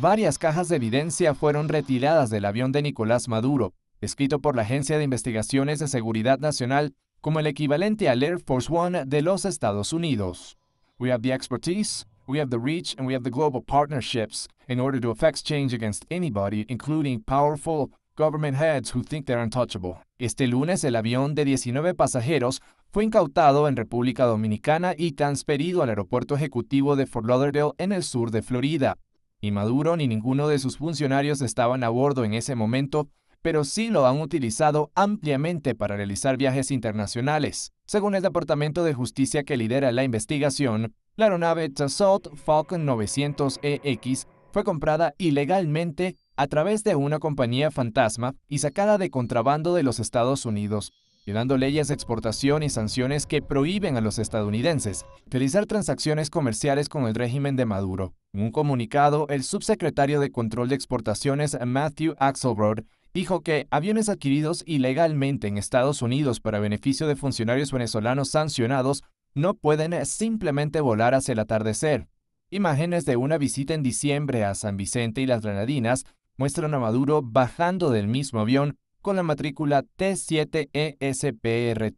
Varias cajas de evidencia fueron retiradas del avión de Nicolás Maduro, escrito por la Agencia de Investigaciones de Seguridad Nacional como el equivalente al Air Force One de los Estados Unidos. We have the expertise, we have the reach, and we have the global partnerships in order to effect change against anybody, including powerful government heads who think they're untouchable. Este lunes el avión de 19 pasajeros fue incautado en República Dominicana y transferido al aeropuerto ejecutivo de Fort Lauderdale en el sur de Florida. Ni Maduro ni ninguno de sus funcionarios estaban a bordo en ese momento, pero sí lo han utilizado ampliamente para realizar viajes internacionales. Según el Departamento de Justicia que lidera la investigación, la aeronave Tassault Falcon 900EX e fue comprada ilegalmente a través de una compañía fantasma y sacada de contrabando de los Estados Unidos dando leyes de exportación y sanciones que prohíben a los estadounidenses realizar transacciones comerciales con el régimen de Maduro. En un comunicado, el subsecretario de Control de Exportaciones, Matthew Axelrod, dijo que aviones adquiridos ilegalmente en Estados Unidos para beneficio de funcionarios venezolanos sancionados no pueden simplemente volar hacia el atardecer. Imágenes de una visita en diciembre a San Vicente y las Granadinas muestran a Maduro bajando del mismo avión con la matrícula T7ESPRT.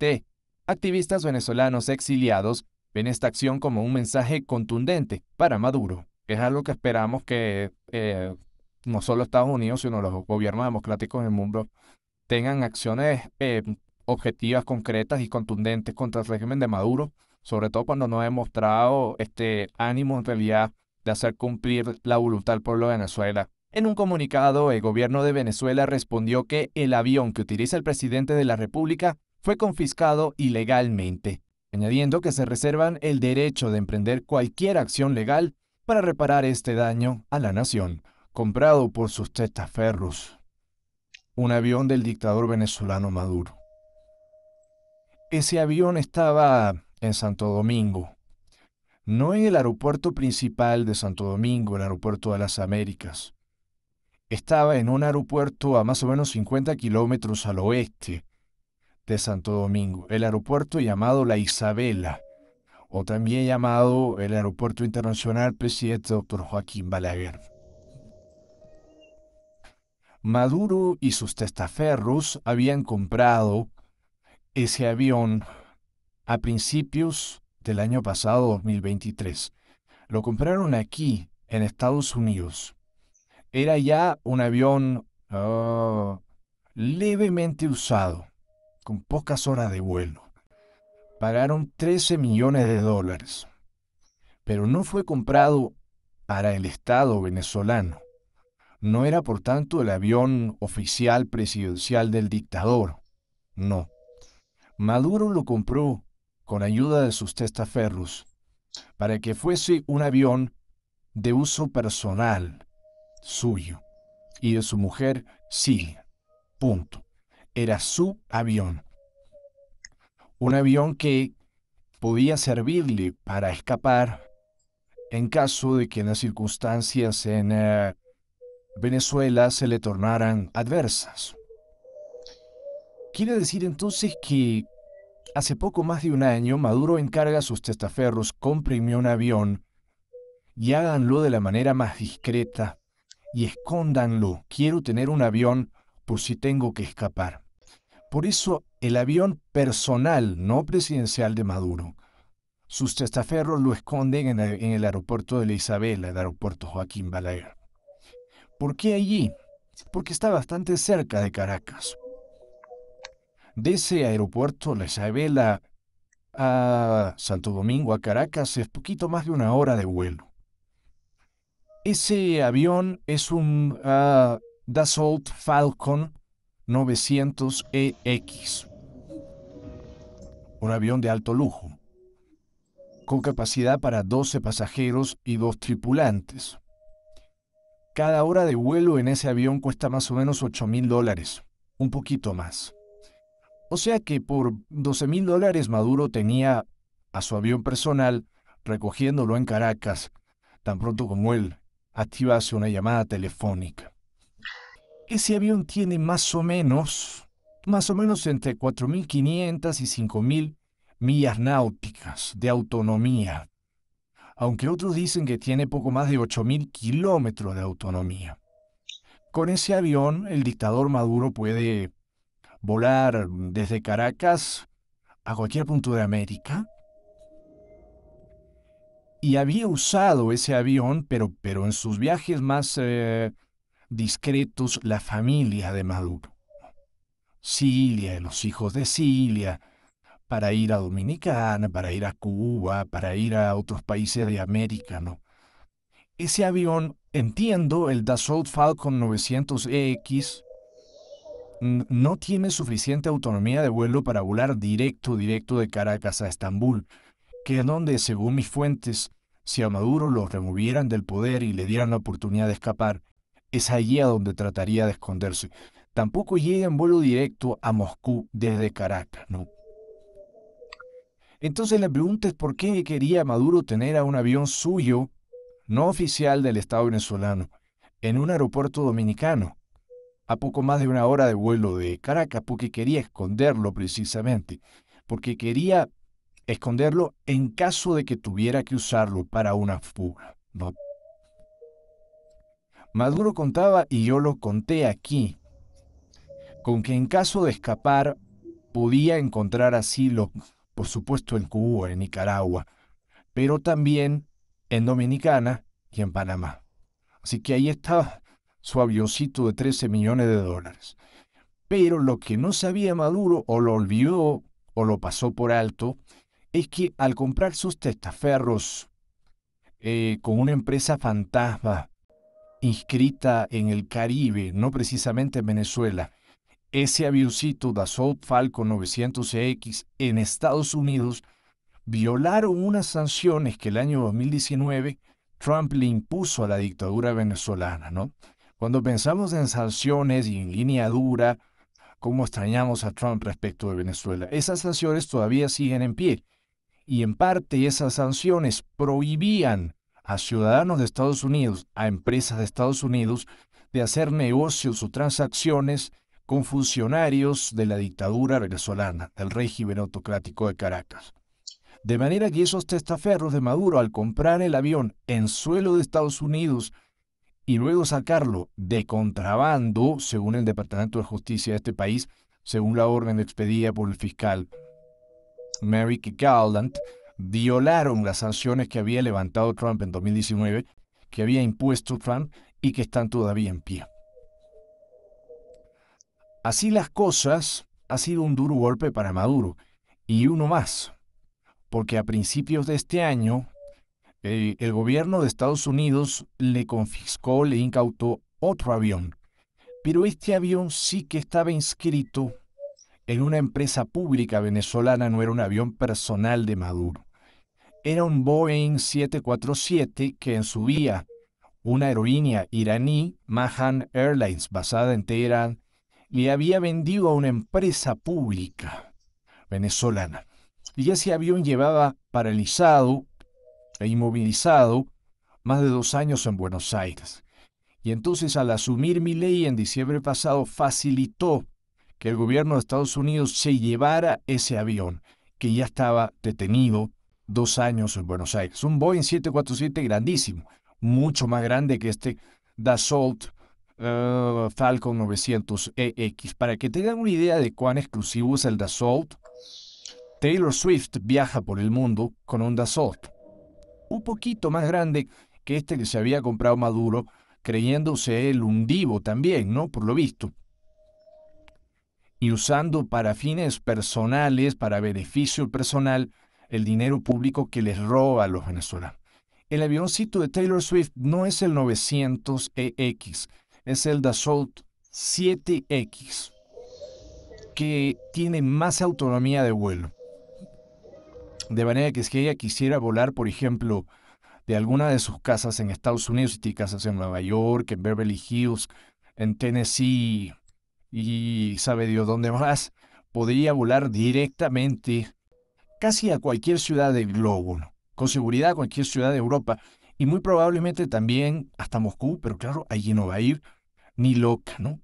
E Activistas venezolanos exiliados ven esta acción como un mensaje contundente para Maduro. Es algo que esperamos que eh, no solo Estados Unidos, sino los gobiernos democráticos del mundo tengan acciones eh, objetivas, concretas y contundentes contra el régimen de Maduro, sobre todo cuando no ha demostrado este ánimo en realidad de hacer cumplir la voluntad del pueblo de Venezuela en un comunicado, el gobierno de Venezuela respondió que el avión que utiliza el presidente de la República fue confiscado ilegalmente, añadiendo que se reservan el derecho de emprender cualquier acción legal para reparar este daño a la nación, comprado por sus testaferros. Un avión del dictador venezolano Maduro. Ese avión estaba en Santo Domingo, no en el aeropuerto principal de Santo Domingo, el aeropuerto de las Américas, estaba en un aeropuerto a más o menos 50 kilómetros al oeste de Santo Domingo, el aeropuerto llamado La Isabela, o también llamado el Aeropuerto Internacional Presidente Dr. Joaquín Balaguer. Maduro y sus testaferros habían comprado ese avión a principios del año pasado 2023. Lo compraron aquí, en Estados Unidos. Era ya un avión oh, levemente usado, con pocas horas de vuelo. Pagaron 13 millones de dólares, pero no fue comprado para el Estado venezolano. No era por tanto el avión oficial presidencial del dictador, no. Maduro lo compró con ayuda de sus testaferros para que fuese un avión de uso personal suyo y de su mujer sí. Punto. Era su avión. Un avión que podía servirle para escapar en caso de que las circunstancias en eh, Venezuela se le tornaran adversas. Quiere decir entonces que hace poco más de un año Maduro encarga a sus testaferros, comprimió un avión y háganlo de la manera más discreta y escóndanlo. Quiero tener un avión por si tengo que escapar. Por eso el avión personal, no presidencial de Maduro, sus testaferros lo esconden en el, aeropuerto de la Isabela, el aeropuerto Joaquín Balaguer. ¿Por qué allí? Porque está bastante cerca de Caracas. De ese aeropuerto, la Isabela a Santo Domingo, a Caracas, es poquito más de una hora de vuelo. Ese avión es un ah, Dassault Falcon 900EX. E un avión de alto lujo, con capacidad para 12 pasajeros y dos tripulantes. Cada hora de vuelo en ese avión cuesta más o menos 8 mil dólares, un poquito más. O sea que por 12 mil dólares Maduro tenía a su avión personal recogiéndolo en Caracas, tan pronto como él ...activase una llamada telefónica. Ese avión tiene más o menos, más o menos entre 4.500 y 5.000 millas náuticas de autonomía, aunque otros dicen que tiene poco más de 8.000 kilómetros de autonomía. Con ese avión, el dictador Maduro puede volar desde Caracas a cualquier punto de América y había usado ese avión, pero, pero en sus viajes más eh, discretos, la familia de Maduro. Cilia, los hijos de Cilia, para ir a Dominicana, para ir a Cuba, para ir a otros países de América, ¿no? Ese avión, entiendo, el Dassault Falcon 900X, no tiene suficiente autonomía de vuelo para volar directo, directo de Caracas a Estambul, que es donde, según mis fuentes, si a Maduro lo removieran del poder y le dieran la oportunidad de escapar, es allí a donde trataría de esconderse. Tampoco llega en vuelo directo a Moscú desde Caracas, Entonces la pregunta es por qué quería Maduro tener a un avión suyo, no oficial del Estado venezolano, en un aeropuerto dominicano, a poco más de una hora de vuelo de Caracas, porque quería esconderlo precisamente, porque quería esconderlo en caso de que tuviera que usarlo para una fuga. Maduro contaba, y yo lo conté aquí, con que en caso de escapar podía encontrar asilo, por supuesto en Cuba, en Nicaragua, pero también en Dominicana y en Panamá. Así que ahí estaba su avioncito de 13 millones de dólares. Pero lo que no sabía Maduro, o lo olvidó, o lo pasó por alto, es que al comprar sus testaferros eh, con una empresa fantasma inscrita en el Caribe, no precisamente en Venezuela, ese de Dassault Falcon 900X en Estados Unidos violaron unas sanciones que el año 2019 Trump le impuso a la dictadura venezolana, ¿no? Cuando pensamos en sanciones y en línea dura, cómo extrañamos a Trump respecto de Venezuela. Esas sanciones todavía siguen en pie y en parte esas sanciones prohibían a ciudadanos de Estados Unidos, a empresas de Estados Unidos, de hacer negocios o transacciones con funcionarios de la dictadura venezolana, del régimen autocrático de Caracas. De manera que esos testaferros de Maduro, al comprar el avión en suelo de Estados Unidos y luego sacarlo de contrabando, según el Departamento de Justicia de este país, según la orden expedida por el fiscal Merrick Garland, violaron las sanciones que había levantado Trump en 2019, que había impuesto Trump y que están todavía en pie. Así las cosas, ha sido un duro golpe para Maduro, y uno más, porque a principios de este año, eh, el gobierno de Estados Unidos le confiscó, le incautó otro avión, pero este avión sí que estaba inscrito en una empresa pública venezolana, no era un avión personal de Maduro. Era un Boeing 747 que en su vía una aerolínea iraní, Mahan Airlines, basada en Teherán, le había vendido a una empresa pública venezolana. Y ese avión llevaba paralizado e inmovilizado más de dos años en Buenos Aires. Y entonces al asumir mi ley en diciembre pasado facilitó que el gobierno de Estados Unidos se llevara ese avión que ya estaba detenido dos años en Buenos Aires. Un Boeing 747 grandísimo, mucho más grande que este Dassault eh, Falcon 900EX. E Para que tengan una idea de cuán exclusivo es el Dassault, Taylor Swift viaja por el mundo con un Dassault, un poquito más grande que este que se había comprado Maduro, creyéndose el hundivo también, ¿no? Por lo visto y usando para fines personales, para beneficio personal, el dinero público que les roba a los venezolanos. El avioncito de Taylor Swift no es el 900EX, e es el Dassault 7X, que tiene más autonomía de vuelo. De manera que si ella quisiera volar, por ejemplo, de alguna de sus casas en Estados Unidos, casas en Nueva York, en Beverly Hills, en Tennessee, y sabe Dios dónde vas. podría volar directamente casi a cualquier ciudad del globo, con seguridad a cualquier ciudad de Europa y muy probablemente también hasta Moscú, pero claro, allí no va a ir ni loca, ¿no?